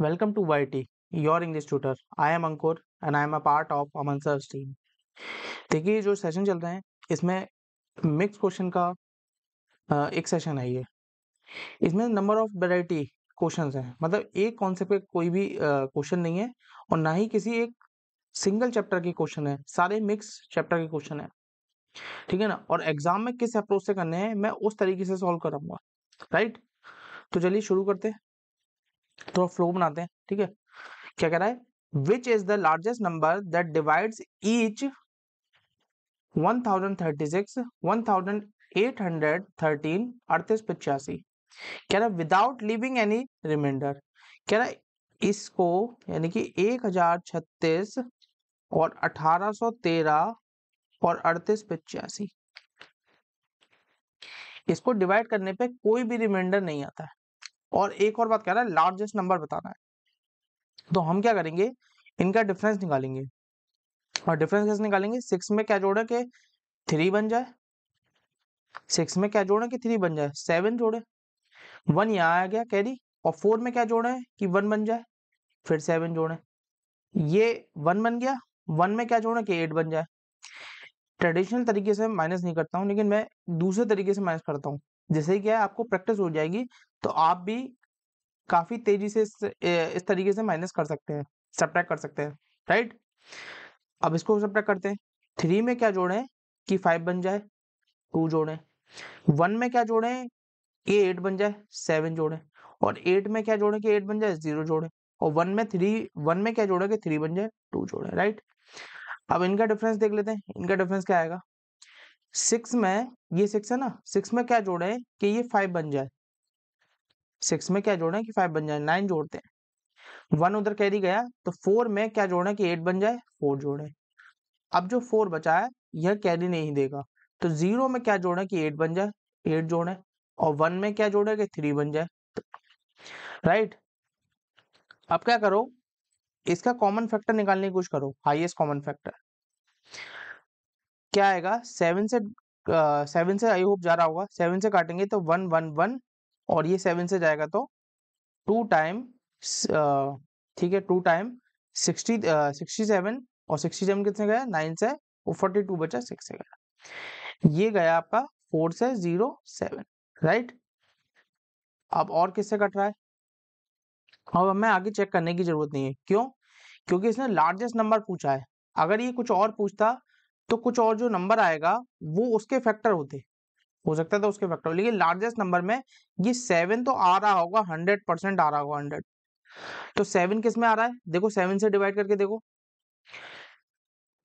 Welcome to YT, your English tutor. I am Ankur and I am a part of Aman sir's team. देखिए जो session चल रहे हैं इसमें mix question का एक सेशन है ये इसमें नंबर ऑफ वेराइटी क्वेश्चंस हैं मतलब एक कॉन्सेप्ट के कोई भी क्वेश्चन नहीं है और ना ही किसी एक सिंगल चैप्टर के क्वेश्चन है सारे मिक्स चैप्टर के क्वेश्चन है ठीक है ना और एग्जाम में किस अप्रोच से करने हैं मैं उस तरीके से सॉल्व कराऊंगा राइट तो चलिए शुरू करते हैं तो फ्लो बनाते हैं ठीक है क्या कह रहा है which is the largest number that divide each 1036, 1813, अड़तीस पचासी कह रहा विदाउट लिविंग एनी रिमाइंडर कह रहा है इसको यानी कि छत्तीस और 1813 और अड़तीस पचासी इसको डिवाइड करने पे कोई भी रिमाइंडर नहीं आता है और एक और बात कह रहा है लार्जेस्ट नंबर बताना है तो हम क्या करेंगे इनका डिफरेंस निकालेंगे और डिफरेंस कैसे निकालेंगे सिक्स में क्या जोड़े के थ्री बन जाए सिक्स में क्या जोड़े कि थ्री बन जाए सेवन जोड़े वन यहाँ आ गया कैरी और फोर में क्या जोड़े कि वन बन जाए फिर सेवन जोड़े ये वन बन गया वन में क्या जोड़े कि एट बन जाए ट्रेडिशनल तरीके से माइनस नहीं करता हूँ लेकिन मैं दूसरे तरीके से माइनस करता हूँ जैसे क्या है आपको प्रैक्टिस हो जाएगी तो आप भी काफी तेजी से इस, तरीके से माइनस कर सकते हैं सब्ट्रैक्ट कर सकते हैं राइट अब इसको सब्ट्रैक्ट करते हैं थ्री में क्या जोड़ें कि फाइव बन जाए टू जोड़ें वन में क्या जोड़ें कि एट बन जाए सेवन जोड़ें और एट में क्या जोड़ें कि एट बन जाए जीरो जोड़ें और वन में थ्री वन में क्या जोड़ें कि थ्री बन जाए टू जोड़ें राइट अब इनका डिफरेंस देख लेते हैं इनका डिफरेंस क्या आएगा सिक्स में ये सिक्स है ना सिक्स में क्या जोड़े कि ये फाइव बन जाए सिक्स में क्या जोड़े कि फाइव बन जाए नाइन जोड़ते हैं वन उधर कैरी गया तो फोर में क्या जोड़े कि एट बन जाए फोर जोड़े अब जो फोर बचा है यह कैरी नहीं देगा तो जीरो में क्या जोड़े कि एट बन जाए एट जोड़े और वन में क्या जोड़े कि थ्री बन जाए राइट अब क्या करो इसका कॉमन फैक्टर निकालने की कोशिश करो हाईएस्ट कॉमन फैक्टर क्या आएगा सेवन से सेवन uh, से आई होप जा रहा होगा सेवन से काटेंगे तो वन वन वन और ये सेवन से जाएगा तो टू टाइम ठीक है two time sixty sixty seven और सिक्सटी सेवन कितने गया नाइन से और फोर्टी टू बचा सिक्स से गया ये गया आपका फोर से जीरो सेवन राइट अब और किससे कट रहा है अब हमें आगे चेक करने की जरूरत नहीं है क्यों क्योंकि इसने लार्जेस्ट नंबर पूछा है अगर ये कुछ और पूछता तो कुछ और जो नंबर आएगा वो उसके फैक्टर होते हो सकता था तो उसके फैक्टर लेकिन लार्जेस्ट नंबर में ये सेवन तो आ रहा होगा हंड्रेड परसेंट आ रहा होगा हंड्रेड तो सेवन किस में आ रहा है देखो सेवन से डिवाइड करके देखो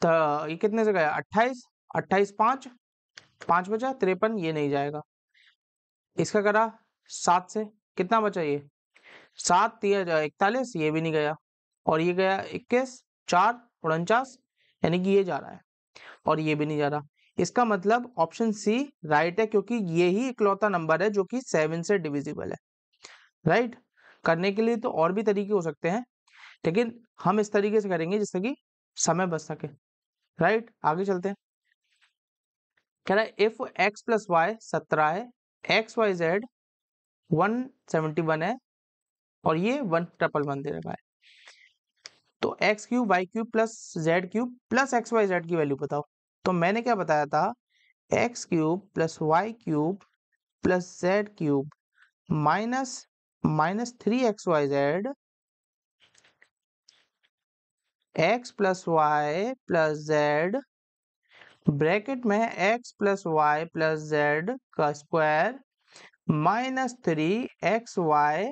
तो ये कितने से गया अट्ठाईस अट्ठाईस पांच पांच बचा तिरपन ये नहीं जाएगा इसका करा सात से कितना बचा ये सात तीन इकतालीस ये भी नहीं गया और ये गया इक्कीस चार उनचास यानी कि ये जा रहा है और ये भी नहीं जा रहा इसका मतलब ऑप्शन सी राइट है क्योंकि ये ही इकलौता नंबर है जो कि सेवन से डिविजिबल है राइट करने के लिए तो और भी तरीके हो सकते हैं लेकिन हम इस तरीके से करेंगे जिससे कि समय बच सके राइट आगे चलते हैं कह रहा है इफ एक्स प्लस वाई सत्रह है X Y Z one seventy one है और ये वन ट्रिपल वन दे रहा है तो X cube Y cube plus Z cube plus X Y Z की वैल्यू बताओ तो मैंने क्या बताया था X cube plus Y cube plus Z cube minus minus three X Y Z X plus Y plus Z bracket में X plus Y plus Z का square minus three X Y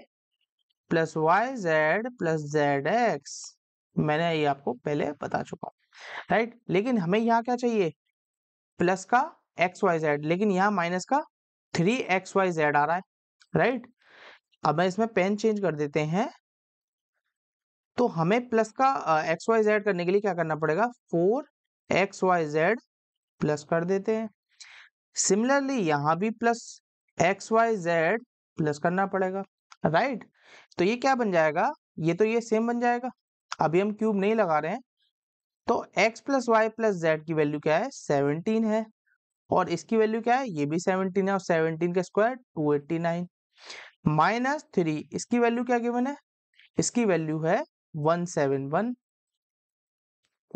plus Y Z plus Z X मैंने ये आपको पहले बता चुका हूं right लेकिन हमें यहाँ क्या चाहिए प्लस का एक्स वाई जेड लेकिन यहाँ माइनस का थ्री एक्स वाई जेड आ रहा है राइट अब मैं इसमें पेन चेंज कर देते हैं तो हमें प्लस का एक्स वाई जेड करने के लिए क्या करना पड़ेगा four X Y Z plus कर देते हैं सिमिलरली यहां भी plus X Y Z plus करना पड़ेगा राइट तो ये क्या बन जाएगा ये तो ये सेम बन जाएगा अभी हम क्यूब नहीं लगा रहे हैं तो x plus Y plus Z की वैल्यू क्या है सेवनटीन है और इसकी वैल्यू क्या है ये भी सेवनटीन है और सेवनटीन का square two eighty nine minus three इसकी वैल्यू क्या गिवन है इसकी वैल्यू है one seven one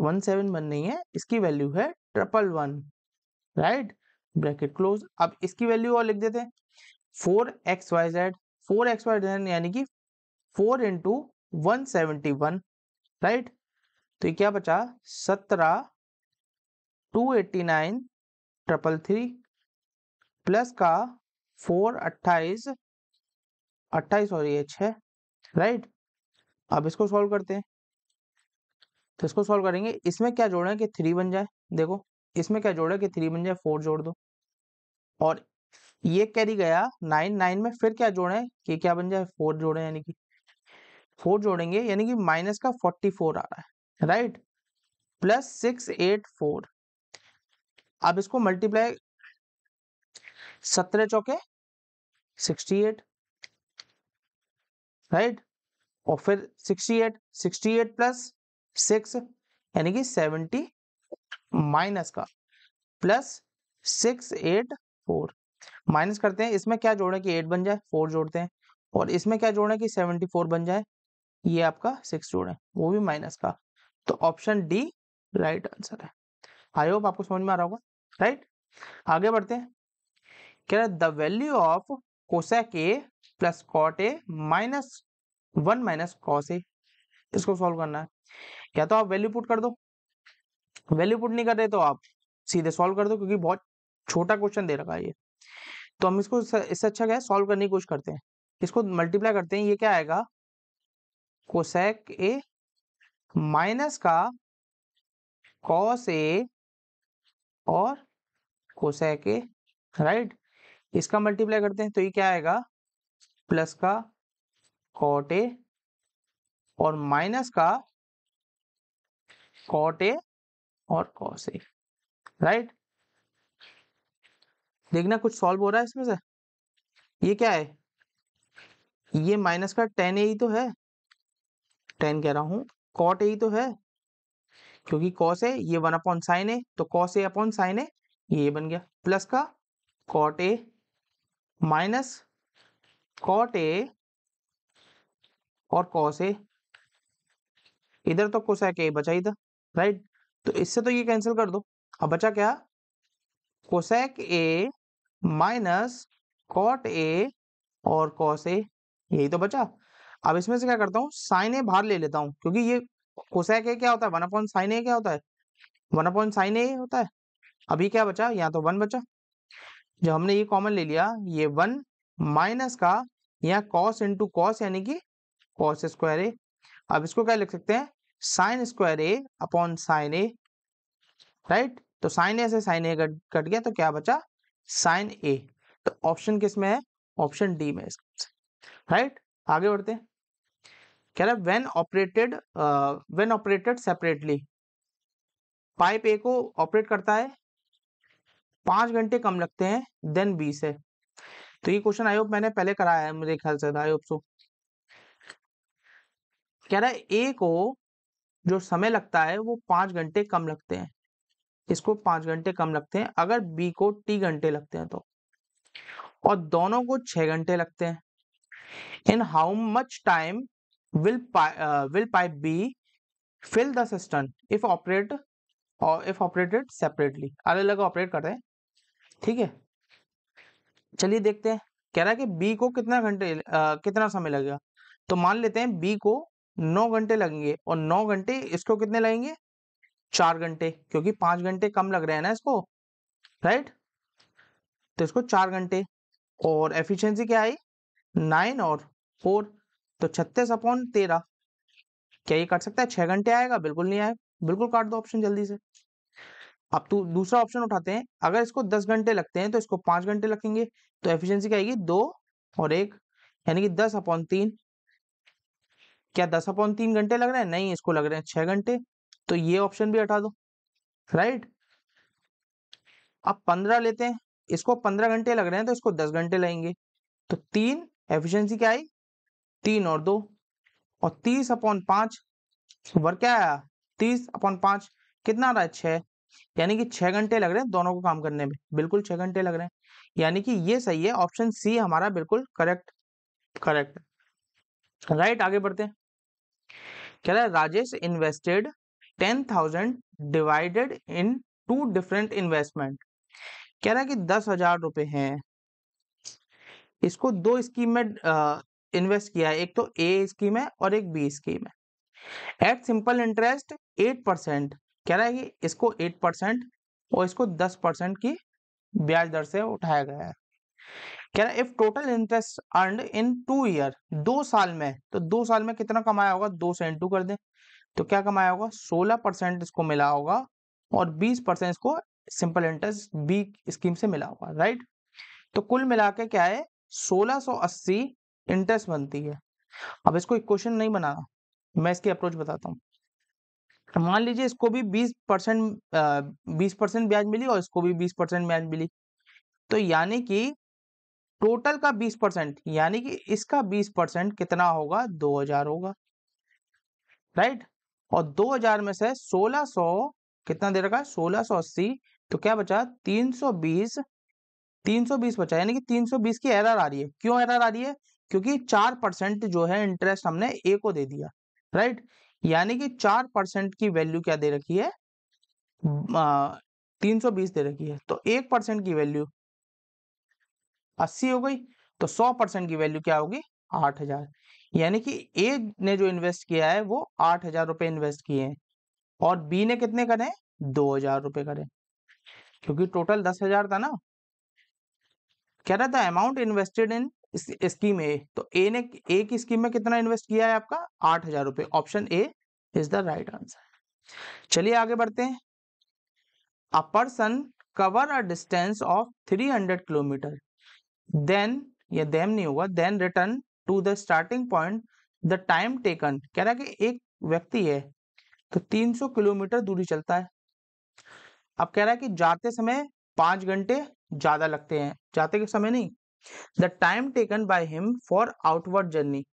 one seven one नहीं है इसकी वैल्यू है triple one right bracket close अब इसकी वैल्यू और लिख देते हैं four X Y Z four X Y Z यानी कि four into one seventy one right तो ये क्या बचा सत्रह two eighty nine triple three plus का फोर अट्ठाईस अट्ठाईस और ये छ राइट अब इसको सॉल्व करते हैं तो इसको सॉल्व करेंगे इसमें क्या जोड़े कि थ्री बन जाए देखो इसमें क्या जोड़े कि थ्री बन जाए फोर जोड़ दो और ये कैरी गया नाइन नाइन में फिर क्या जोड़े कि क्या बन जाए फोर जोड़े यानी कि फोर जोड़ेंगे यानी कि माइनस का फोर्टी फोर आ रहा है right plus six eight four अब इसको मल्टीप्लाई सत्रह चौके सिक्सटी एट राइट और फिर sixty eight sixty eight plus six यानी कि सेवेंटी माइनस का plus six eight four minus करते हैं इसमें क्या जोड़े कि एट बन जाए फोर जोड़ते हैं और इसमें क्या जोड़े कि सेवेंटी फोर बन जाए ये आपका सिक्स जोड़े वो भी माइनस का तो ऑप्शन डी राइट आंसर है आई होप आपको समझ में आ रहा होगा राइट आगे बढ़ते हैं कह the value of cosec A plus cot A minus one minus cos A इसको सॉल्व करना है या तो आप वैल्यू पुट कर दो वैल्यू पुट नहीं कर रहे तो आप सीधे सॉल्व कर दो क्योंकि बहुत छोटा क्वेश्चन दे रखा है ये तो हम इसको इससे अच्छा क्या है सॉल्व करने की कोशिश करते हैं इसको मल्टीप्लाई करते हैं ये क्या आएगा कोसेक ए माइनस का कॉस ए और कोसेक ए राइट इसका मल्टीप्लाई करते हैं तो ये क्या आएगा प्लस का कॉट ए और माइनस का कॉट ए और कॉस ए राइट देखना कुछ सॉल्व हो रहा है इसमें से ये क्या है ये माइनस का टेन ए ही तो है टेन कह रहा हूं कॉट ए ही तो है क्योंकि कॉस है ये वन अपॉन साइन है तो कॉस ए अपॉन साइन है ये बन गया प्लस का cot A minus cot A और कॉस ए इधर तो कोसा ए बचा ही था राइट तो इससे तो ये कैंसिल कर दो अब बचा क्या cosec A minus cot A और कॉस ए यही तो बचा अब इसमें से क्या करता हूँ साइन ए बाहर ले लेता हूँ क्योंकि ये कोसेक ए क्या होता है वन अपॉइंट साइन ए क्या होता है वन अपॉइंट साइन ए होता है अभी क्या बचा यहाँ तो वन बचा जब हमने ये कॉमन ले लिया ये वन माइनस का यहाँ कॉस इंटू कॉस यानी कि कॉस स्क्वायर ए अब इसको क्या लिख सकते हैं sine square A upon sine A right तो साइन ए से साइन ए कट गया तो क्या बचा साइन ए तो ऑप्शन किस में है ऑप्शन डी में राइट आगे बढ़ते हैं कह रहा है when operated when operated separately pipe A को ऑपरेट करता है पांच घंटे कम लगते हैं देन बी से तो ये क्वेश्चन आई होप मैंने पहले कराया है मुझे ख्याल से आई होप सो कह रहा है ए को जो समय लगता है वो पांच घंटे कम लगते हैं इसको पांच घंटे कम लगते हैं अगर बी को टी घंटे लगते हैं तो और दोनों को छह घंटे लगते हैं in how much time will pipe, uh, will pipe B fill the cistern if operate or if operated separately अलग अलग ऑपरेट कर रहे हैं ठीक है चलिए देखते हैं कह रहा है कि बी को कितना घंटे कितना समय लगेगा तो मान लेते हैं बी को नौ घंटे लगेंगे और नौ घंटे इसको कितने लगेंगे चार घंटे क्योंकि पांच घंटे कम लग रहे हैं ना इसको राइट तो इसको चार घंटे और एफिशिएंसी क्या आई नाइन और फोर तो छत्तीस अपॉन तेरह क्या ये कट सकता है छह घंटे आएगा बिल्कुल नहीं आएगा बिल्कुल काट दो ऑप्शन जल्दी से अब तो दूसरा ऑप्शन उठाते हैं अगर इसको दस घंटे लगते हैं तो इसको पांच घंटे लगेंगे तो एफिशिएंसी क्या आएगी दो और एक यानी कि दस अपॉन तीन क्या दस अपॉन तीन घंटे लग रहे हैं नहीं इसको लग रहे हैं छह घंटे तो ये ऑप्शन भी हटा दो राइट अब पंद्रह लेते हैं इसको पंद्रह घंटे लग रहे हैं तो इसको दस घंटे लगेंगे तो तीन एफिशियंसी क्या आई तीन और दो और तीस अपॉन पांच वर्क क्या आया तीस अपॉन पांच कितना आ रहा है छह यानी कि छह घंटे लग रहे हैं दोनों को काम करने में बिल्कुल छह घंटे लग रहे हैं यानी कि ये सही है ऑप्शन सी हमारा बिल्कुल करेक्ट करेक्ट राइट आगे बढ़ते हैं कह रहा है Rajesh invested ten thousand divided in two different investment कह रहा है कि दस हजार रुपए हैं इसको दो स्कीम में इन्वेस्ट किया है एक तो ए स्कीम है और एक बी स्कीम है at simple interest eight percent कह रहा है कि इसको एट परसेंट और इसको दस परसेंट की ब्याज दर से उठाया गया है कह रहा है if total interest earn in two year दो साल में तो दो साल में कितना कमाया होगा दो से इंटू कर दें तो क्या कमाया होगा सोलह परसेंट इसको मिला होगा और बीस परसेंट इसको सिंपल इंटरेस्ट बी स्कीम से मिला होगा राइट तो कुल मिला के क्या है सोलह सो अस्सी इंटरेस्ट बनती है अब इसको क्वेश्चन नहीं बनाना मैं इसकी अप्रोच बताता हूँ मान लीजिए इसको भी 20 परसेंट बीस परसेंट ब्याज मिली और इसको भी 20 परसेंट ब्याज मिली तो यानी कि टोटल का 20 परसेंट यानी कि इसका 20 परसेंट कितना होगा 2000 होगा राइट और 2000 में से 1600 कितना दे रखा है अस्सी तो क्या बचा 320 320 बचा यानी कि 320 की एरर आ रही है क्यों एरर आ रही है क्योंकि चार परसेंट जो है इंटरेस्ट हमने ए को दे दिया राइट यानी कि चार परसेंट की वैल्यू क्या दे रखी है तीन सौ बीस दे रखी है तो एक परसेंट की वैल्यू अस्सी हो गई तो सौ परसेंट की वैल्यू क्या होगी आठ हजार यानी कि ए ने जो इन्वेस्ट किया है वो आठ हजार रुपये इन्वेस्ट किए हैं और बी ने कितने करें दो हजार रुपये करें क्योंकि टोटल दस हजार था ना कह रहा था amount invested in scheme A तो ए ने ए की स्कीम में कितना इन्वेस्ट किया है आपका आठ हजार रुपए option A is the right answer चलिए आगे बढ़ते हैं a person cover a distance of 300 kilometre then ये देम नहीं होगा then return to the starting point the time taken कह रहा है कि एक व्यक्ति है तो 300 किलोमीटर दूरी चलता है अब कह रहा है कि जाते समय पांच घंटे ज्यादा लगते हैं जाते के समय नहीं the time taken by him for outward journey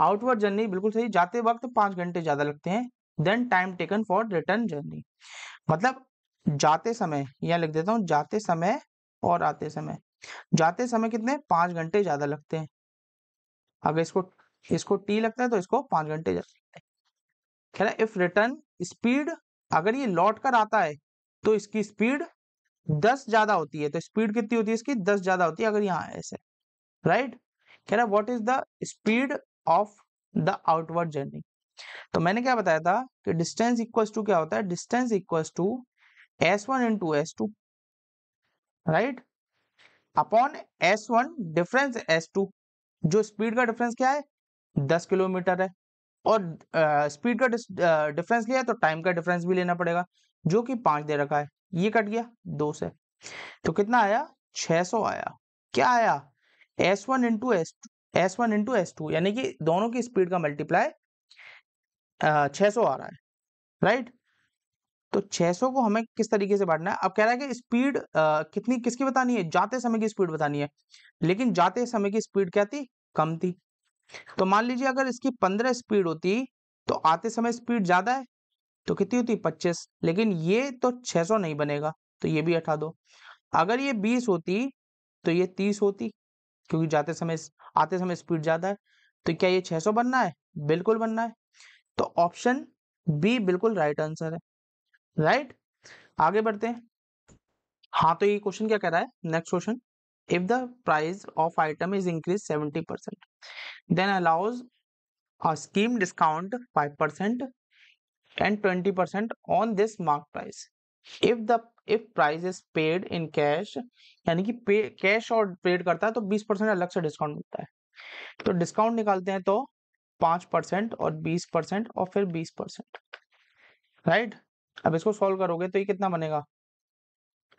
outward journey बिल्कुल सही जाते वक्त पांच घंटे ज्यादा लगते हैं then time taken for return journey मतलब जाते समय यहाँ लिख देता हूँ जाते समय और आते समय जाते समय कितने पांच घंटे ज्यादा लगते हैं अगर इसको इसको टी लगता है तो इसको पांच घंटे ज्यादा लगते हैं इफ रिटर्न स्पीड अगर ये लौट कर आता है तो इसकी स्पीड दस ज्यादा होती है तो स्पीड कितनी होती है इसकी दस ज्यादा होती है अगर यहाँ ऐसे राइट कह रहा what is the speed of the outward journey तो मैंने क्या बताया था कि डिस्टेंस इक्वल्स टू क्या होता है distance equals to S one into S two right upon S one difference S two जो स्पीड का डिफरेंस क्या है दस किलोमीटर है और स्पीड का डिफरेंस लिया तो टाइम का डिफरेंस भी लेना पड़ेगा जो कि पांच दे रखा है ये कट गया दो से तो कितना आया 600 आया क्या आया S one into S two S one into S two यानी कि दोनों की स्पीड का मल्टीप्लाई छह सौ आ रहा है राइट तो 600 को हमें किस तरीके से बांटना है अब कह रहा है कि स्पीड कितनी किसकी बतानी है जाते समय की स्पीड बतानी है लेकिन जाते समय की स्पीड क्या थी कम थी तो मान लीजिए अगर इसकी पंद्रह स्पीड होती तो आते समय स्पीड ज्यादा है तो कितनी होती पच्चीस लेकिन ये तो 600 नहीं बनेगा तो ये भी हटा दो अगर ये बीस होती तो ये तीस होती क्योंकि जाते समय आते समय स्पीड ज्यादा है तो क्या ये सौ बनना है बिल्कुल बनना है तो ऑप्शन बी बिल्कुल राइट आंसर है राइट आगे बढ़ते हैं हाँ तो ये क्वेश्चन क्या कह रहा है next question if the price of item is increase seventy percent then allows scheme discount five percent and 20% on this mark price if the if price is paid in cash यानी कि पे cash और paid करता है तो 20 percent अलग से discount मिलता है तो डिस्काउंट निकालते हैं तो 5 परसेंट और 20 परसेंट और फिर 20 परसेंट राइट अब इसको सॉल्व करोगे तो ये कितना बनेगा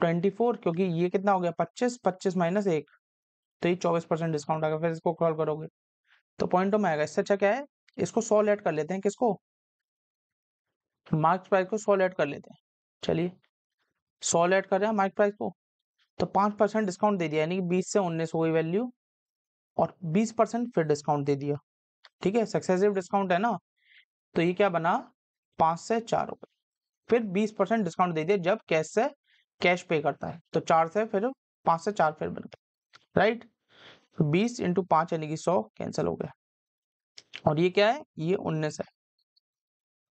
24 क्योंकि ये कितना हो गया 25 25 माइनस एक तो ये 24 परसेंट डिस्काउंट आएगा फिर इसको सॉल्व करोगे तो पॉइंट तो में आएगा इससे अच्छा क्या है इसको सॉल्व ऐड कर लेते हैं किसको तो मार्क प्राइस को सोल ऐड कर लेते हैं चलिए सोल ऐड कर रहे हैं मार्क प्राइस को तो पाँच परसेंट डिस्काउंट दे दिया यानी कि बीस से उन्नीस हो गई वैल्यू और बीस परसेंट फिर डिस्काउंट दे दिया ठीक है सक्सेसिव डिस्काउंट है ना तो ये क्या बना पाँच से चार रुपये फिर बीस परसेंट डिस्काउंट दे दिया जब कैश से कैश पे करता है तो चार से फिर पाँच से चार फिर गया राइट तो बीस इंटू पाँच यानी कि सौ कैंसिल हो गया और ये क्या है ये उन्नीस है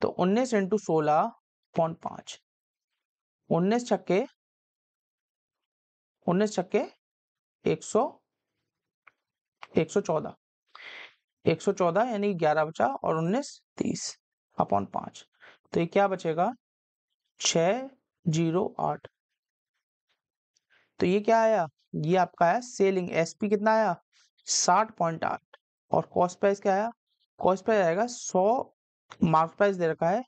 तो 19 इंटू सोलह पॉइंट पांच उन्नीस छक्के उन्नीस छक्के एक सौ एक सौ चौदह एक सौ चौदह यानी ग्यारह बचा और उन्नीस तीस अपॉन हाँ, पांच तो ये क्या बचेगा छ जीरो आठ तो ये क्या आया ये आपका आया सेलिंग एसपी कितना आया साठ पॉइंट आठ और कॉस्ट प्राइस क्या आया कॉस्ट प्राइस आएगा सौ मार्क प्राइस दे रखा है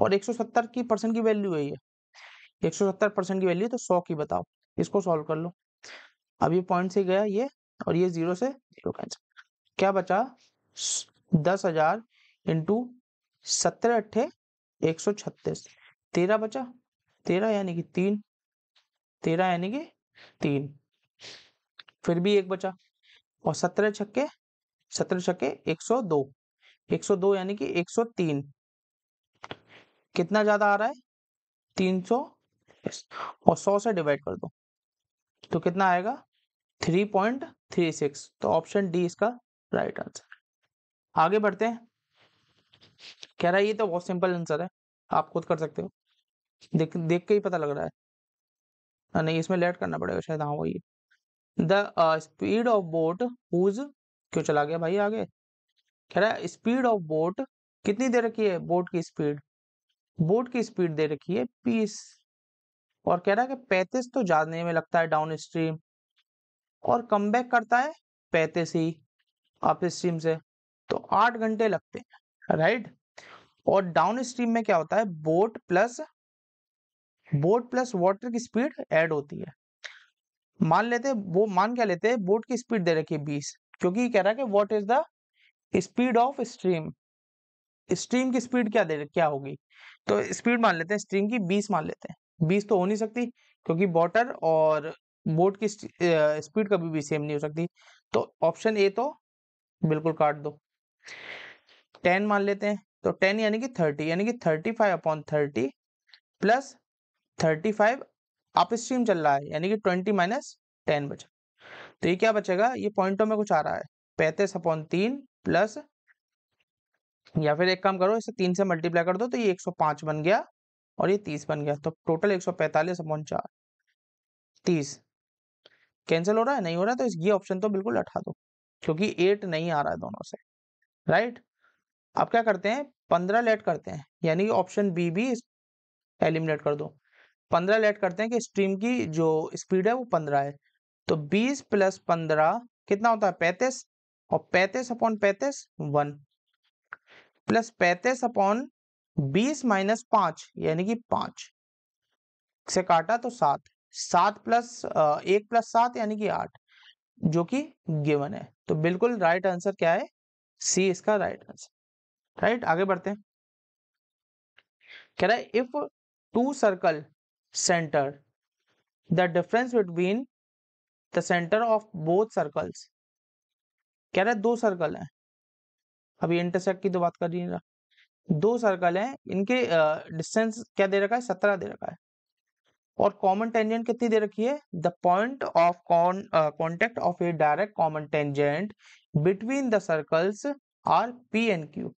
और 170 की परसेंट की वैल्यू है ये 170 परसेंट की वैल्यू तो 100 की बताओ इसको सॉल्व कर लो अब ये पॉइंट से गया ये और ये जीरो से जीरो कैंसिल क्या बचा दस हजार इंटू सत्तर अट्ठे एक सौ छत्तीस तेरह बचा तेरह यानी कि तीन तेरह यानी कि तीन फिर भी एक बचा और सत्रह छक्के सत्रह छक्के एक सौ दो 102 यानी कि 103 कितना ज्यादा आ रहा है 300 और 100 से डिवाइड कर दो तो कितना आएगा 3.36 तो ऑप्शन डी इसका राइट आंसर आगे बढ़ते हैं कह रहा है ये तो बहुत सिंपल आंसर है आप खुद कर सकते हो देख देख के ही पता लग रहा है हाँ, नहीं इसमें लेट करना पड़ेगा शायद हाँ वही the speed of boat whose क्यों चला गया भाई आगे कह रहा है स्पीड ऑफ बोट कितनी दे रखी है बोट की स्पीड बोट की स्पीड दे रखी है बीस और कह रहा है कि पैंतीस तो जाने में लगता है डाउन स्ट्रीम और कम बैक करता है पैंतीस ही अप स्ट्रीम से तो आठ घंटे लगते हैं राइट और डाउन स्ट्रीम में क्या होता है boat plus boat plus water की स्पीड ऐड होती है मान लेते वो मान क्या लेते हैं बोट की स्पीड दे रखी है बीस क्योंकि कह रहा है कि what is the speed of stream stream की स्पीड क्या दे क्या होगी तो स्पीड मान लेते हैं स्ट्रीम की बीस मान लेते हैं बीस तो हो नहीं सकती क्योंकि वॉटर और बोट की स्पीड कभी भी सेम नहीं हो सकती तो ऑप्शन ए तो बिल्कुल काट दो टेन मान लेते हैं तो टेन यानी कि थर्टी यानी कि thirty five upon thirty plus thirty five upstream चल रहा है यानी कि ट्वेंटी माइनस टेन बचा तो ये क्या बचेगा ये पॉइंटों में कुछ आ रहा है पैंतीस अपॉन तीन प्लस या फिर एक काम करो इसे तीन से मल्टीप्लाई कर दो तो ये 105 बन गया और ये 30 बन गया तो टोटल 145 सौ पैंतालीस अपॉन चार तीस कैंसिल हो रहा है नहीं हो रहा है तो इस ये ऑप्शन तो बिल्कुल हटा दो क्योंकि एट नहीं आ रहा है दोनों से राइट अब क्या करते हैं पंद्रह लेट करते हैं यानी कि ऑप्शन बी भी एलिमिनेट कर दो पंद्रह लेट करते हैं कि स्ट्रीम की जो स्पीड है वो पंद्रह है तो बीस प्लस पंद्रह कितना होता है पैंतीस और पैंतीस अपॉन पैतीस वन प्लस पैतीस अपॉन बीस माइनस पांच यानी कि पांच से काटा तो सात सात प्लस एक प्लस सात यानी कि आठ जो कि गिवन है तो बिल्कुल राइट आंसर क्या है सी इसका राइट आंसर राइट आगे बढ़ते हैं कह रहा है if two circle centre the difference between the centre of both circles कह रहा है दो सर्कल है अभी इंटरसेक्ट की तो बात कर नहीं रहा दो सर्कल है इनके डिस्टेंस क्या दे रखा है सत्रह दे रखा है और कॉमन टेंजेंट कितनी दे रखी है the point of contact of a direct common tangent between the circles are P and Q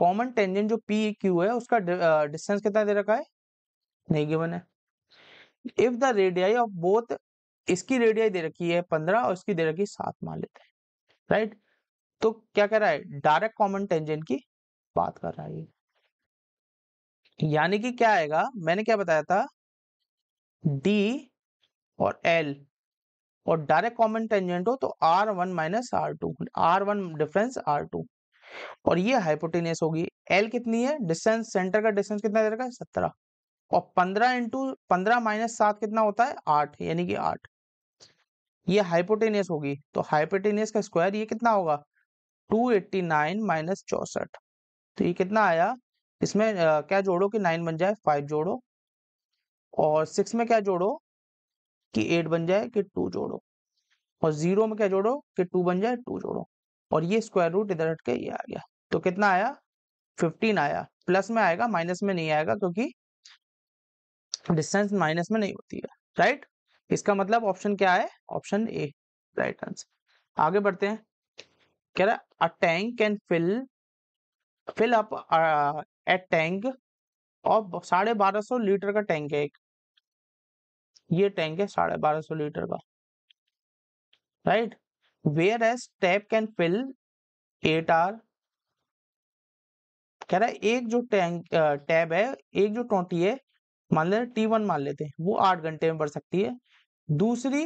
common tangent जो पी क्यू है उसका डिस्टेंस कितना दे रखा है नहीं गिवन है if the radii of both इसकी रेडियाई दे रखी है पंद्रह और इसकी दे रखी है सात मान लेते हैं राइट तो क्या कह रहा है डायरेक्ट कॉमन टेंजेंट की बात कर रहा है यानी कि क्या आएगा मैंने क्या बताया था डी और एल और डायरेक्ट कॉमन टेंजेंट हो तो R one minus R two R one difference R two और ये हाइपोटेनियस होगी एल कितनी है डिस्टेंस सेंटर का डिस्टेंस कितना दे रखा है सत्रह और पंद्रह इंटू पंद्रह माइनस सात कितना होता है आठ यानी कि आठ ये हाइपोटेनियस होगी तो हाइपोटेनियस का स्क्वायर ये कितना होगा 289 एट्टी नाइन माइनस चौसठ तो ये कितना आया इसमें आ, क्या जोड़ो कि नाइन बन जाए फाइव जोड़ो और सिक्स में क्या जोड़ो कि एट बन जाए कि टू जोड़ो और जीरो में क्या जोड़ो कि टू बन जाए टू जोड़ो और ये स्क्वायर रूट इधर हट के ये आ गया तो कितना आया फिफ्टीन आया प्लस में आएगा माइनस में नहीं आएगा क्योंकि डिस्टेंस माइनस में नहीं होती है राइट इसका मतलब ऑप्शन क्या है ऑप्शन ए राइट आंसर आगे बढ़ते हैं कह रहा है a tank can fill fill up a tank और साढ़े बारह सौ लीटर का टैंक है एक ये टैंक है साढ़े बारह सौ लीटर का right whereas tap can fill eight hour कह रहा है एक जो टैंक टैब है एक जो टोटी है मान लेते टी वन मान लेते हैं वो आठ घंटे में भर सकती है दूसरी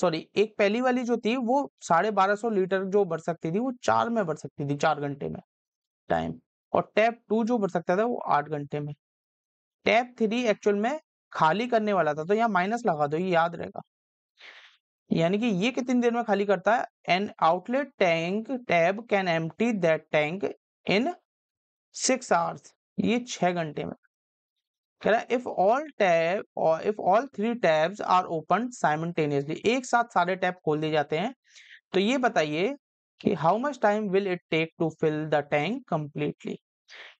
सॉरी एक पहली वाली जो थी वो साढ़े बारह सौ लीटर जो भर सकती थी वो चार में भर सकती थी चार घंटे में टाइम और टैप टू जो भर सकता था वो आठ घंटे में टैप थ्री एक्चुअल में खाली करने वाला था तो यहाँ माइनस लगा दो ये याद रहेगा यानी कि ये कितनी देर में खाली करता है an outlet tank tap can empty that tank in six hours ये छह घंटे में कह रहा है इफ ऑल टैब और if all three taps are open simultaneously एक साथ सारे टैब खोल दिए जाते हैं तो ये बताइए कि how much time will it take to fill the tank completely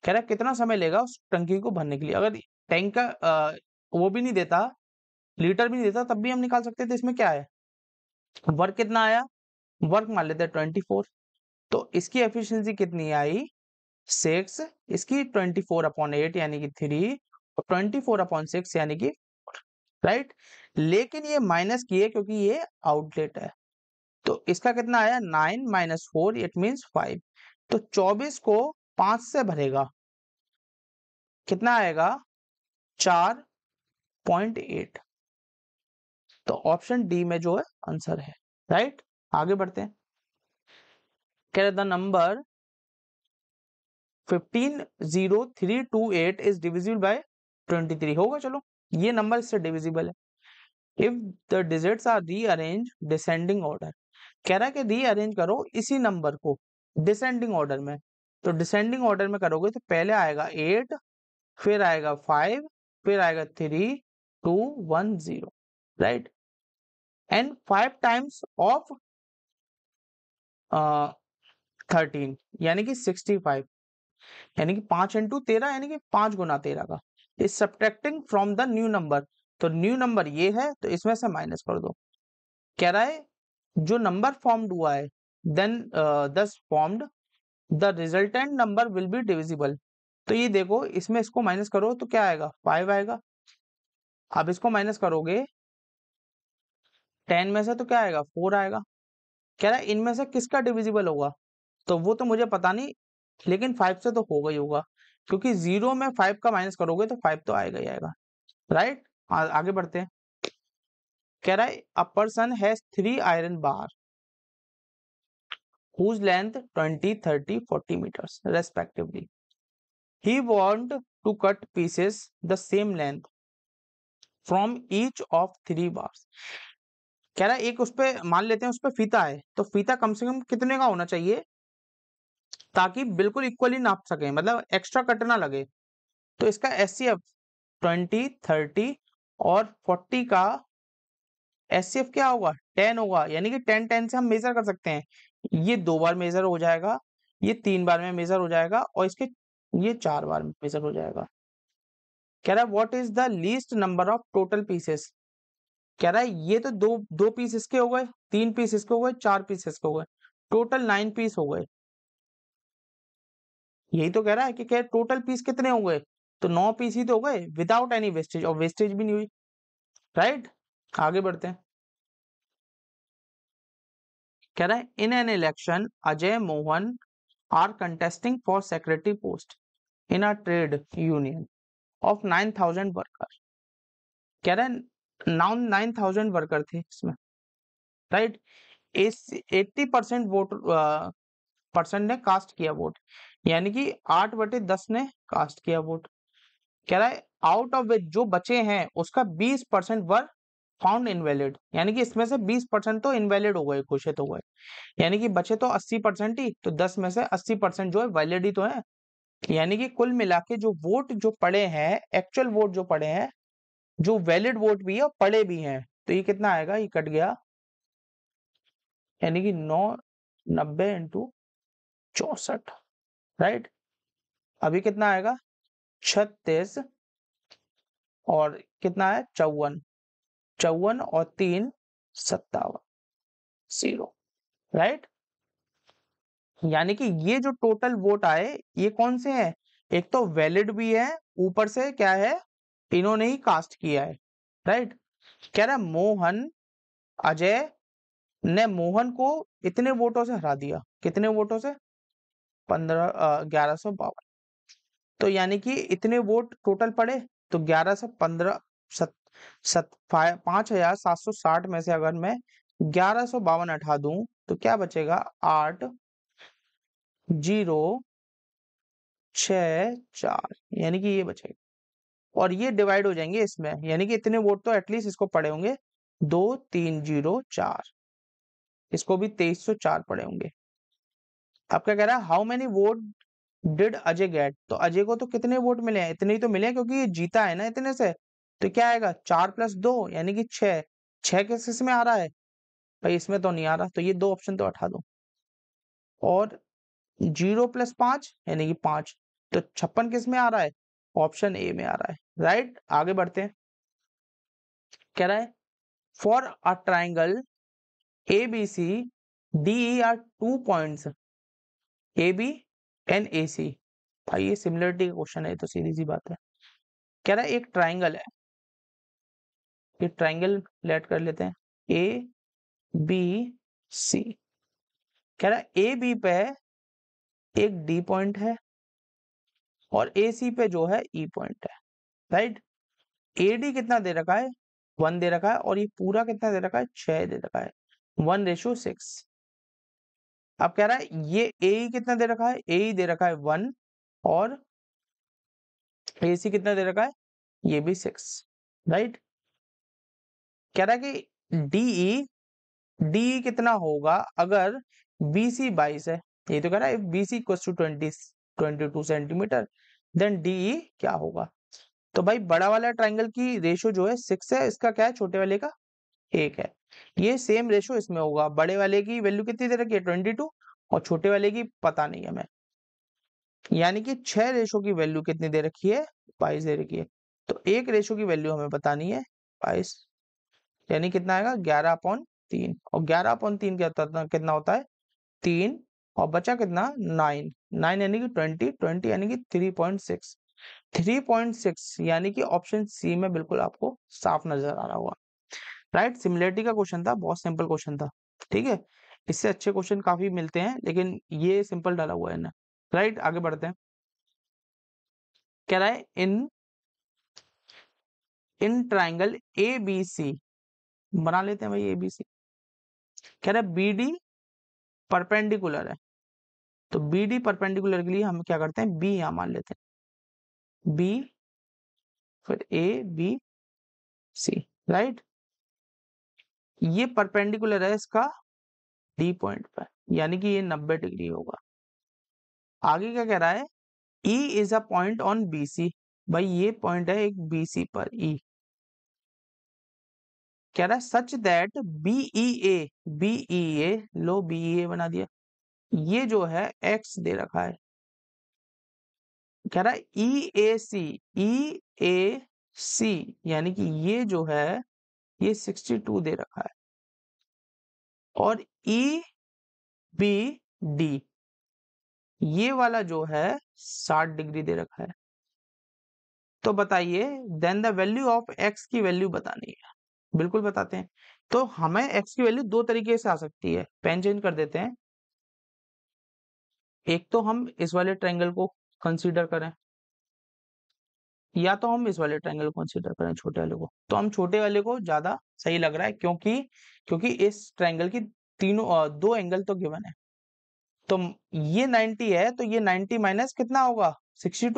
कह रहा है कितना समय लेगा उस टंकी को भरने के लिए अगर टैंक का वो भी नहीं देता लीटर भी नहीं देता तब भी हम निकाल सकते थे तो इसमें क्या है वर्क कितना आया वर्क मान लेते हैं ट्वेंटी फोर तो इसकी एफिशिएंसी कितनी आई सिक्स इसकी ट्वेंटी फोर अपॉन एट यानी कि थ्री तो ट्वेंटी फोर अपॉन सिक्स यानी कि राइट लेकिन ये माइनस किए क्योंकि ये आउटलेट है तो इसका कितना आया nine minus four it means five तो चौबीस को पांच से भरेगा कितना आएगा चार पॉइंट एट तो ऑप्शन डी में जो है आंसर है राइट आगे बढ़ते हैं कह रहे the number fifteen zero three two eight is divisible by twenty three होगा चलो ये नंबर इससे डिविजिबल है if the digit are re rearrange descending order कह रहा है कि री रीअरेंज करो इसी नंबर को डिसेंडिंग ऑर्डर में तो डिसेंडिंग ऑर्डर में करोगे तो पहले आएगा एट फिर आएगा फाइव फिर आएगा three two one zero right and five times of thirteen यानी कि सिक्सटी फाइव यानी कि पांच इंटू तेरह यानी कि पांच गुना तेरह का is subtracting from the new number तो न्यू नंबर ये है तो इसमें से माइनस कर दो कह रहा है जो नंबर फॉर्म्ड हुआ है then thus formed the resultant number will be divisible तो ये देखो इसमें इसको माइनस करो तो क्या आएगा फाइव आएगा अब इसको माइनस करोगे टेन में से तो क्या आएगा फोर आएगा कह रहा है इनमें से किसका डिविजिबल होगा तो वो तो मुझे पता नहीं लेकिन फाइव से तो होगा ही होगा क्योंकि जीरो में फाइव का माइनस करोगे तो फाइव तो आएगा ही आएगा राइट आगे बढ़ते हैं कह रहा है a person has three iron bar whose length 20 30 40 meters respectively he want to cut pieces the same length from each of three bars कह रहा है एक उस पर मान लेते हैं उस पर फीता है तो फीता कम से कम कितने का होना चाहिए ताकि बिल्कुल इक्वली नाप सके मतलब एक्स्ट्रा कट ना लगे तो इसका S C F twenty thirty और फोर्टी का एस सी एफ क्या होगा टेन होगा यानी कि टेन टेन से हम मेजर कर सकते हैं ये दो बार मेजर हो जाएगा ये तीन बार में मेजर हो जाएगा और इसके ये चार बार में मेजर हो जाएगा कह रहा है what is the least number of total pieces कह रहा है ये तो दो दो पीस इसके हो गए तीन पीस इसके हो गए चार पीस इसके हो गए टोटल नाइन पीस हो गए यही तो कह रहा है कि क्या टोटल पीस कितने हो गए तो नौ पीस ही तो हो गए विदाउट एनी वेस्टेज और वेस्टेज भी नहीं हुई राइट आगे बढ़ते हैं कह रहा है in an election Ajay Mohan are contesting for secretary post in a trade union of nine thousand worker कह रहा है नाउन नाइन थाउजेंड वर्कर थे इसमें right eighty percent vote percent ने कास्ट किया वोट यानी कि आठ बटे दस ने कास्ट किया वोट कह रहा है आउट ऑफ विच जो बचे हैं उसका बीस परसेंट वर फाउंड इनवैलिड यानी कि इसमें से बीस परसेंट तो इनवैलिड हो गए घोषित हो गए यानी कि बचे तो अस्सी परसेंट ही तो दस में से अस्सी परसेंट जो है वैलिड ही तो है यानी कि कुल मिला के जो वोट जो पड़े हैं एक्चुअल वोट जो पड़े हैं जो वैलिड वोट भी है और पड़े भी हैं तो ये कितना आएगा ये कट गया यानी कि नौ नब्बे इंटू चौसठ राइट अभी कितना आएगा छत्तीस और कितना है चौवन चौवन और तीन सत्तावन जीरो राइट यानी कि ये जो टोटल वोट आए ये कौन से हैं एक तो वैलिड भी है ऊपर से क्या है इन्होंने ही कास्ट किया है राइट कह रहा मोहन अजय ने मोहन को इतने वोटों से हरा दिया कितने वोटों से पंद्रह ग्यारह सौ बावन तो यानी कि इतने वोट टोटल पड़े तो ग्यारह सौ पंद्रह सत, सत, पांच हजार सात सौ साठ में से अगर मैं ग्यारह सौ बावन हटा दू तो क्या बचेगा आठ जीरो छ चार यानी कि ये बचेगा और ये डिवाइड हो जाएंगे इसमें यानी कि इतने वोट तो एटलीस्ट इसको पड़े होंगे दो तीन जीरो चार इसको भी तेईस सौ चार पड़े होंगे आपका कह रहा है how many vote did Ajay get तो अजय को तो कितने वोट मिले हैं इतने ही तो मिले हैं क्योंकि ये जीता है ना इतने से तो क्या आएगा चार प्लस दो यानी कि छह छह किस किस में आ रहा है भाई इसमें तो नहीं आ रहा तो ये दो ऑप्शन तो उठा दो और जीरो प्लस पांच यानी कि पांच तो छप्पन किस में आ रहा है ऑप्शन ए में आ रहा है राइट आगे बढ़ते हैं कह रहा है for a triangle A B C D are two points A B and A C भाई ये सिमिलरिटी का क्वेश्चन है तो सीधी सी बात है कह रहा है एक ट्राइंगल है ये ट्राइंगल लेट कर लेते हैं ए बी सी कह रहा है ए बी पे एक डी पॉइंट है और ए सी पे जो है ई e पॉइंट है राइट ए डी कितना दे रखा है वन दे रखा है और ये पूरा कितना दे रखा है छह दे रखा है वन रेशो सिक्स अब कह रहा है ये ए कितना दे रखा है ए दे रखा है वन और ए सी कितना दे रखा है ये भी सिक्स राइट कह रहा है कि डी डी e, e कितना होगा अगर बी सी बाईस है ये तो कह रहा है B C equal to twenty twenty two centimetre then D क्या होगा तो भाई बड़ा वाला ट्राइंगल की रेशियो जो है सिक्स है इसका क्या है छोटे वाले का एक है ये सेम रेशो इसमें होगा बड़े वाले की वैल्यू कितनी दे रखी है ट्वेंटी टू और छोटे वाले की पता नहीं है मैं यानी कि छह रेशो की वैल्यू कितनी दे रखी है बाईस दे रखी है तो एक रेशो की वैल्यू हमें बतानी है बाईस यानी कितना आएगा ग्यारह पॉइंट तीन और ग्यारह पॉइंट तीन क्या होता कितना होता है तीन और बचा कितना नाइन नाइन यानी कि ट्वेंटी ट्वेंटी यानी कि three point six three point six यानी कि ऑप्शन सी में बिल्कुल आपको साफ नजर आ रहा होगा राइट सिमिलरिटी का क्वेश्चन था बहुत सिंपल क्वेश्चन था ठीक है इससे अच्छे क्वेश्चन काफी मिलते हैं लेकिन ये सिंपल डाला हुआ है ना राइट आगे बढ़ते हैं कह रहा है इन इन ट्राइंगल ए बी सी बना लेते हैं भाई ए बी सी कह रहा है बी डी परपेंडिकुलर है तो बी डी परपेंडिकुलर के लिए हम क्या करते हैं बी यहां मान लेते हैं बी फिर ए बी सी राइट ये परपेंडिकुलर है इसका डी पॉइंट पर यानी कि ये नब्बे डिग्री होगा आगे क्या कह रहा है E is a point on B C भाई ये पॉइंट है एक बी सी पर ई e. कह रहा है such that B E A B E A लो बी ई ए बना दिया ये जो है एक्स दे रखा है कह रहा है ई ए सी ई ए सी यानी कि ये जो है ये 62 दे रखा है और ई बी डी ये वाला जो है 60 डिग्री दे रखा है तो बताइए then the value of X की वैल्यू बतानी है बिल्कुल बताते हैं तो हमें एक्स की वैल्यू दो तरीके से आ सकती है पेन चेंज कर देते हैं एक तो हम इस वाले ट्रायंगल को कंसीडर करें या तो हम इस वाले ट्राइंगल को कंसिडर करें छोटे वाले को तो हम छोटे वाले को ज्यादा सही लग रहा है क्योंकि क्योंकि इस ट्राइंगल की तीनों दो एंगल तो गिवन तो है तो ये 90 है तो ये 90 माइनस कितना होगा 62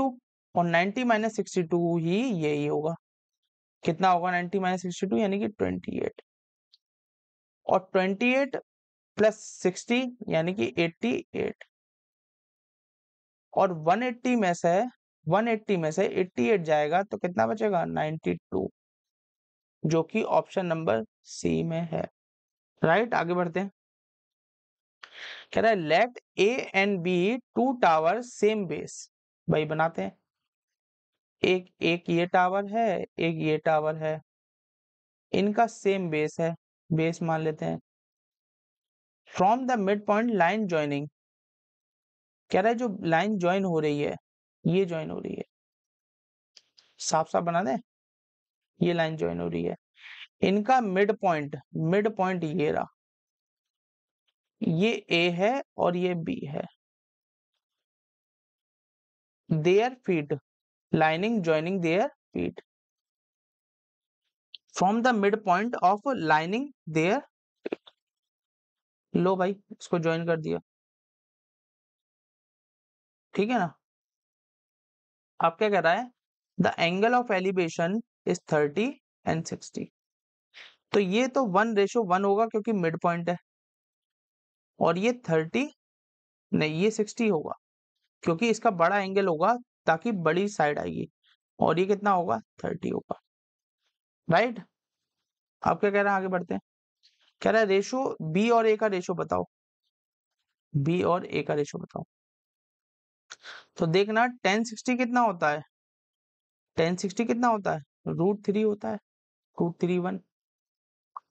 और 90 माइनस सिक्सटी ही यही होगा कितना होगा 90 माइनस सिक्सटी यानी कि 28 और 28 प्लस सिक्सटी यानी कि 88 और 180 में से 180 में से 88 जाएगा तो कितना बचेगा 92 जो कि ऑप्शन नंबर सी में है राइट right, आगे बढ़ते हैं कह रहा है let A and B two tower same base भाई बनाते हैं एक एक ये टावर है एक ये टावर है इनका सेम बेस है बेस मान लेते हैं from the mid point line joining कह रहा है जो लाइन ज्वाइन हो रही है ये ज्वाइन हो रही है साफ साफ बना दें ये लाइन ज्वाइन हो रही है इनका मिड पॉइंट मिड पॉइंट ये रहा ये ए है और ये बी है their feet lining joining their feet from the mid point of lining their लो भाई इसको ज्वाइन कर दिया ठीक है ना आप क्या कह रहा है the angle of elevation is thirty and sixty तो ये तो वन रेशो वन होगा क्योंकि मिड पॉइंट है और ये थर्टी नहीं ये सिक्सटी होगा क्योंकि इसका बड़ा एंगल होगा ताकि बड़ी साइड आएगी और ये कितना होगा थर्टी होगा राइट आप क्या कह रहे हैं आगे बढ़ते हैं कह रहा है रेशो बी और ए का रेशो बताओ बी और ए का रेशो बताओ तो देखना टेन सिक्सटी कितना होता है टेन सिक्सटी कितना होता है रूट थ्री होता है रूट थ्री वन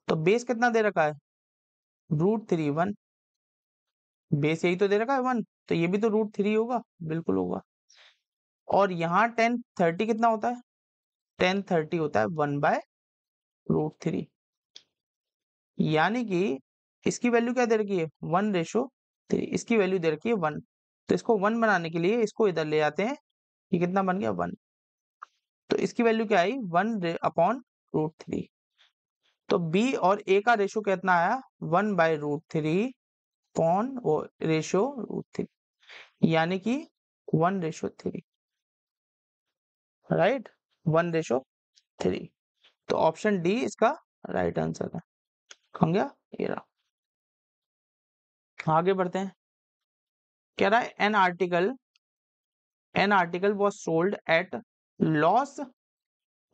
तो बेस कितना दे रखा है रूट थ्री वन बेस यही तो दे रखा है वन तो ये भी तो रूट थ्री होगा बिल्कुल होगा और यहाँ टेन थर्टी कितना होता है टेन थर्टी होता है वन बाय रूट थ्री यानी कि इसकी वैल्यू क्या दे रखी है वन रेशो थ्री इसकी वैल्यू दे रखी है वन तो इसको वन बनाने के लिए इसको इधर ले आते हैं ये कितना बन गया वन तो इसकी वैल्यू क्या आई वन अपॉन रूट थ्री तो बी और ए का रेशो कितना आया one by root three upon वो रेशो रूट थ्री यानी कि one ratio three right one ratio three तो ऑप्शन डी इसका राइट आंसर है कह गया ये रहा आगे बढ़ते हैं कह रहा है an article an article was sold at loss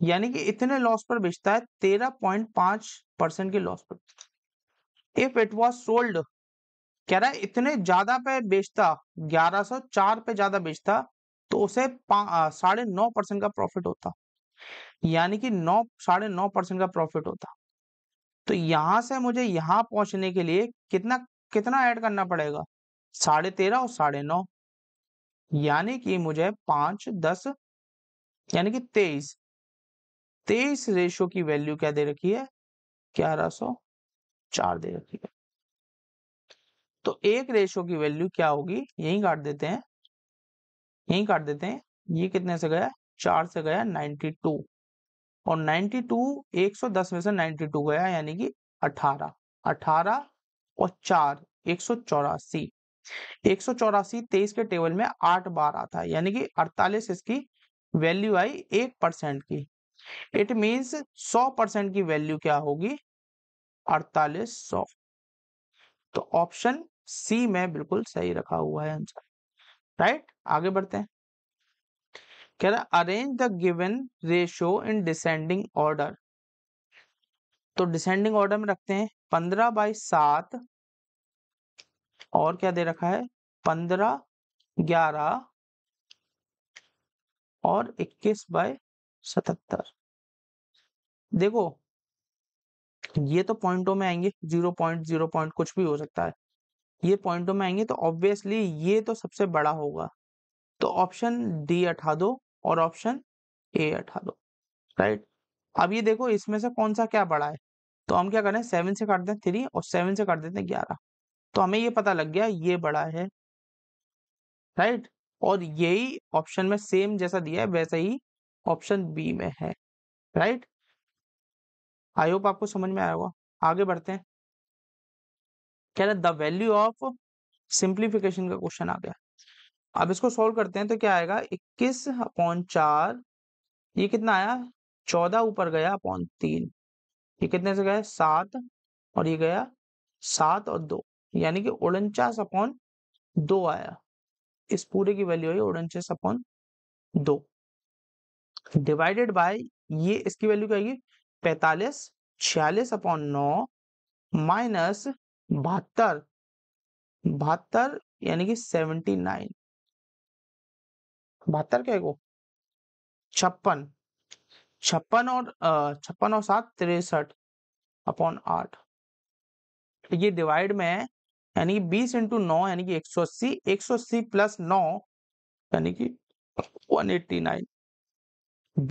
यानी कि इतने लॉस पर बेचता है तेरह पॉइंट पांच परसेंट के लॉस पर इफ इट वॉज सोल्ड कह रहा है इतने ज्यादा पे बेचता ग्यारह चार पे ज्यादा बेचता तो उसे साढ़े नौ परसेंट का प्रॉफिट होता यानी कि नौ साढ़े नौ परसेंट का प्रॉफिट होता तो यहां से मुझे यहां पहुंचने के लिए कितना कितना ऐड करना पड़ेगा साढ़े तेरह और साढ़े नौ यानी कि मुझे पांच दस यानी कि तेईस तेईस रेशो की वैल्यू क्या दे रखी है ग्यारह सौ चार दे रखी है तो एक रेशो की वैल्यू क्या होगी यही काट देते हैं यही काट देते हैं ये कितने से गया चार से गया नाइन्टी टू और नाइन्टी टू एक सौ दस में से टू गया यानी कि अठारह अठारह और चार एक सौ चौरासी एक सौ चौरासी तेईस के टेबल में आठ बार आता है यानी कि अड़तालीस इसकी वैल्यू आई एक परसेंट की इट मीन्स सौ परसेंट की वैल्यू क्या होगी अड़तालीस सौ तो ऑप्शन सी में बिल्कुल सही रखा हुआ है आंसर राइट right? आगे बढ़ते हैं कह रहा arrange the given ratio in descending order तो डिसेंडिंग ऑर्डर में रखते हैं पंद्रह बाई सात और क्या दे रखा है पंद्रह ग्यारह और इक्कीस बाय सतहत्तर देखो ये तो पॉइंटों में आएंगे जीरो पॉइंट जीरो पॉइंट कुछ भी हो सकता है ये पॉइंटों में आएंगे तो ऑब्वियसली ये तो सबसे बड़ा होगा तो ऑप्शन डी हटा दो और ऑप्शन ए हटा दो राइट अब ये देखो इसमें से कौन सा क्या बड़ा है तो हम क्या करें सेवन से काट दें थ्री और सेवन से काट देते हैं ग्यारह तो हमें ये पता लग गया ये बड़ा है राइट और यही ऑप्शन में सेम जैसा दिया है वैसा ही ऑप्शन बी में है राइट आई होप आपको समझ में आया होगा आगे बढ़ते हैं कह रहे द वैल्यू ऑफ सिंप्लीफिकेशन का क्वेश्चन आ गया अब इसको सॉल्व करते हैं तो क्या आएगा इक्कीस अपॉन चार ये कितना आया चौदह ऊपर गया अपॉन तीन ये कितने से गया सात और ये गया सात और दो यानी कि उनचास अपॉन दो आया इस पूरे की वैल्यू आई उनचास अपॉन दो डिवाइडेड बाय ये इसकी वैल्यू क्या आएगी पैतालीस छियालीस अपॉन नौ माइनस बहत्तर बहत्तर यानी कि सेवेंटी नाइन बहत्तर क्या को छप्पन छप्पन और छप्पन और सात तिरसठ अपॉन आठ ये डिवाइड में यानी कि बीस इंटू नौ यानी कि एक सौ अस्सी एक सौ अस्सी प्लस नौ यानी कि वन एट्टी नाइन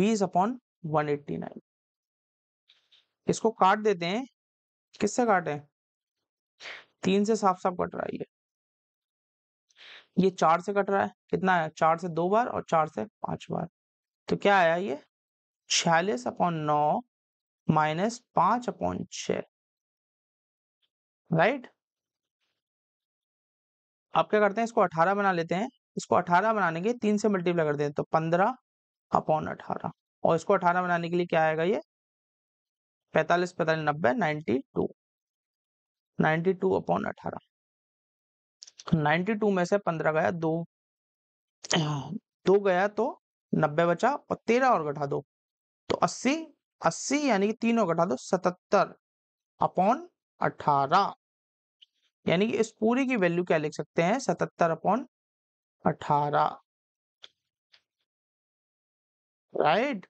बीस अपॉन वन एट्टी नाइन इसको काट देते हैं किससे काटे तीन से साफ साफ कट रहा है ये ये चार से कट रहा है कितना आया चार से दो बार और चार से पांच बार तो क्या आया ये छियालीस अपॉन नौ माइनस पांच अपॉन छ राइट आप क्या करते हैं इसको अठारह बना लेते हैं इसको अठारह बनाने के तीन से मल्टीप्लाई कर देते हैं तो पंद्रह अपॉन अठारह और इसको अठारह बनाने के लिए क्या आएगा ये पैंतालीस पैतालीस नब्बे ninety two ninety two upon अठारह नाइन्टी टू में से पंद्रह गया दो दो गया तो नब्बे बचा और तेरह और घटा दो तो अस्सी अस्सी यानी कि तीन और घटा दो सतहत्तर अपॉन अठारह यानी कि इस पूरी की वैल्यू क्या लिख सकते हैं सतहत्तर अपॉन अठारह राइट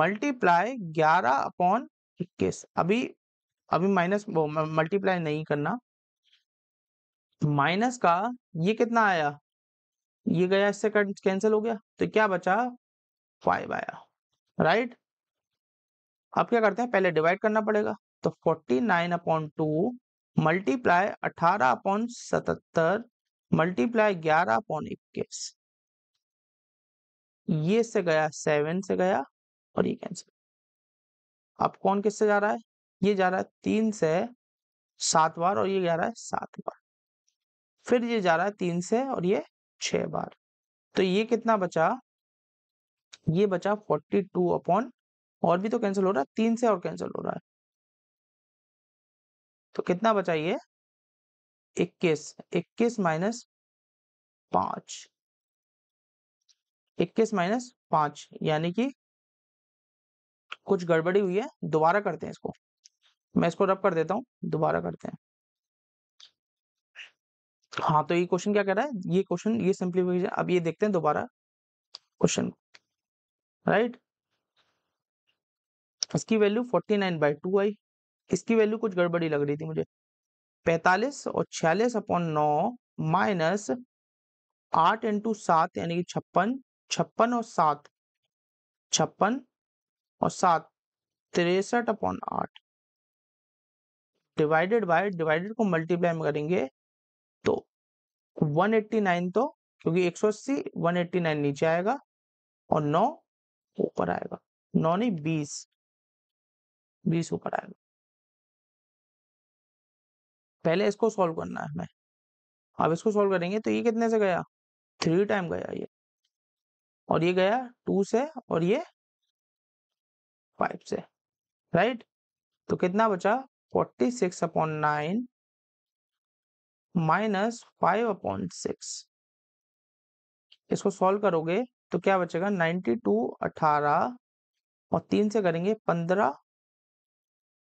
मल्टीप्लाई ग्यारह अपॉन इक्कीस अभी अभी माइनस मल्टीप्लाई नहीं करना माइनस का ये कितना आया ये गया इससे कैंसिल हो गया तो क्या बचा फाइव आया राइट अब क्या करते हैं पहले डिवाइड करना पड़ेगा तो forty nine upon two multiply अठारह अपॉन सतहत्तर मल्टीप्लाई ग्यारह अपॉन इक्कीस ये से गया सेवन से गया और ये कैंसिल अब कौन किससे जा रहा है ये जा रहा है तीन से सात बार और ये जा रहा है सात बार फिर ये जा रहा है तीन से और ये छह बार तो ये कितना बचा ये बचा फोर्टी टू अपॉन और भी तो कैंसिल हो रहा है तीन से और कैंसिल हो रहा है तो कितना बचाइए इक्कीस इक्कीस माइनस पांच इक्कीस माइनस पांच यानी कि कुछ गड़बड़ी हुई है दोबारा करते हैं इसको मैं इसको रब कर देता हूं दोबारा करते हैं हाँ तो ये क्वेश्चन क्या कह रहा है ये क्वेश्चन ये सिंप्लीफिकेशन अब ये देखते हैं दोबारा क्वेश्चन राइट इसकी value forty nine by two आई इसकी वैल्यू कुछ गड़बड़ी लग रही थी मुझे पैंतालीस और छियालीस अपॉन नौ माइनस आठ इंटू सात यानी कि छप्पन छप्पन और सात छप्पन और सात तिरसठ अपॉन आठ डिवाइडेड बाय डिवाइडेड को मल्टीप्लाई में करेंगे तो 189 तो क्योंकि 180 189 नीचे आएगा और 9 ऊपर आएगा 9 नहीं 20 20 ऊपर आएगा पहले इसको सॉल्व करना है हमें अब इसको सॉल्व करेंगे तो ये कितने से गया थ्री टाइम गया ये और ये गया टू से और ये फाइव से राइट तो कितना बचा forty six upon nine minus five upon six इसको सॉल्व करोगे तो क्या बचेगा नाइन्टी टू अठारह और तीन से करेंगे पंद्रह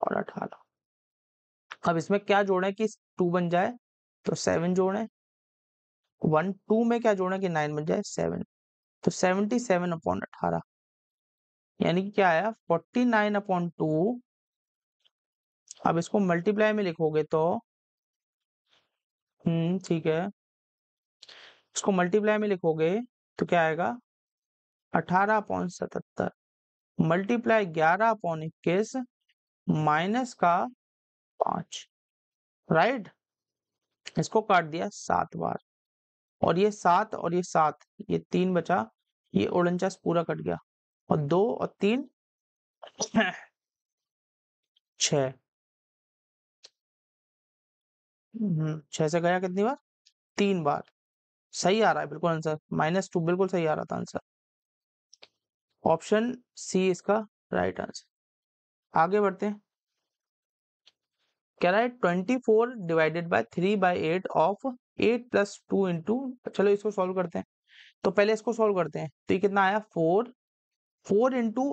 और अठारह अब इसमें क्या जोड़े कि टू बन जाए तो सेवन जोड़े वन टू में क्या जोड़े कि नाइन बन जाए सेवन तो सेवनटी सेवन अपॉन अठारह यानी कि क्या आया फोर्टी नाइन अपॉन टू अब इसको मल्टीप्लाई में लिखोगे तो हम्म ठीक है इसको मल्टीप्लाई में लिखोगे तो क्या आएगा अठारह अपॉन सतहत्तर मल्टीप्लाई ग्यारह अपॉन इक्कीस माइनस का पांच राइट इसको काट दिया सात बार और ये सात और ये सात ये तीन बचा ये उड़नचास पूरा कट गया और दो और तीन छ हम्म, छह से गया कितनी बार तीन बार सही आ रहा है बिल्कुल आंसर माइनस टू बिल्कुल सही आ रहा था आंसर ऑप्शन सी इसका राइट आंसर आगे बढ़ते हैं कह रहा है twenty four divided by three by eight of eight plus two into चलो इसको सॉल्व करते हैं तो पहले इसको सॉल्व करते हैं तो ये कितना आया four four into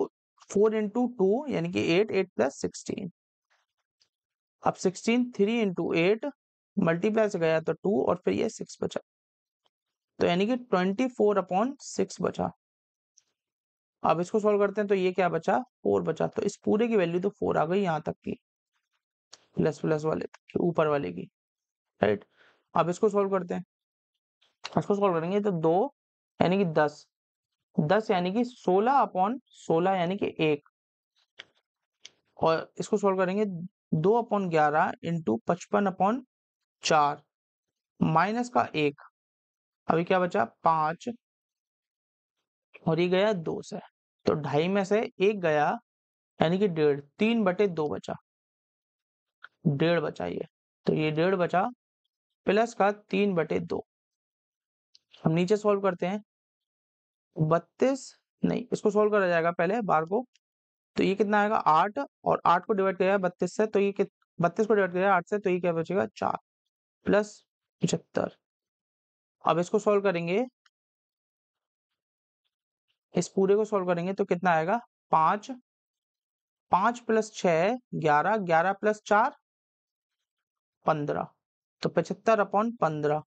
four into two यानी कि एट एट प्लस सिक्सटीन अब sixteen three into eight multiply से गया तो टू और फिर ये सिक्स बचा तो यानी कि ट्वेंटी फोर अपॉन सिक्स बचा अब इसको सॉल्व करते हैं तो ये क्या बचा फोर बचा तो इस पूरे की वैल्यू तो फोर आ गई यहाँ तक की प्लस प्लस वाले तो ऊपर वाले की राइट अब इसको सॉल्व करते हैं इसको सॉल्व करेंगे तो दो यानी कि दस दस यानी कि सोलह अपॉन सोलह यानी कि एक और इसको सॉल्व करेंगे दो अपॉन ग्यारह इंटू पचपन अपॉन चार माइनस का एक अभी क्या बचा पांच और ये गया दो से तो ढाई में से एक गया यानी कि डेढ़ तीन बटे दो बचा डेढ़ बचा ये तो ये डेढ़ बचा प्लस का तीन बटे दो हम नीचे सॉल्व करते हैं बत्तीस नहीं इसको सॉल्व करा जाएगा पहले बार को तो ये कितना आएगा आठ और आठ को डिवाइड किया बत्तीस से तो ये बत्तीस को डिवाइड किया आठ से तो ये क्या बचेगा चार प्लस पचहत्तर अब इसको सॉल्व करेंगे इस पूरे को सॉल्व करेंगे तो कितना आएगा पांच पांच प्लस छ ग्यारह ग्यारह प्लस चार पंद्रह तो पचहत्तर अपॉन पंद्रह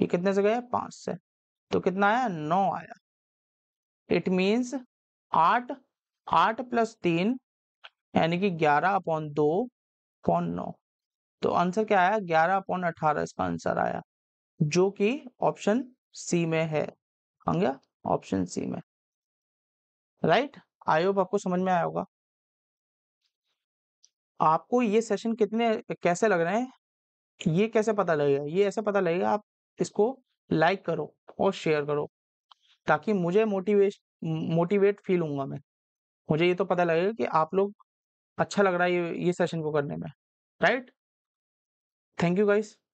ये कितने से गया पांच से तो कितना आया नौ आया इट मीन्स आठ आठ प्लस तीन यानी कि ग्यारह अपॉन दो अपॉन नौ तो आंसर क्या आया ग्यारह अपॉन अठारह इसका आंसर आया जो कि ऑप्शन सी में है ऑप्शन सी में राइट right? आयोग आपको समझ में आया होगा आपको ये सेशन कितने कैसे लग रहे हैं ये कैसे पता लगेगा ये ऐसे पता लगेगा आप इसको लाइक करो और शेयर करो ताकि मुझे मोटिवेश मोटिवेट फील हूँ मैं मुझे ये तो पता लगेगा कि आप लोग अच्छा लग रहा है ये ये सेशन को करने में राइट थैंक यू गाइस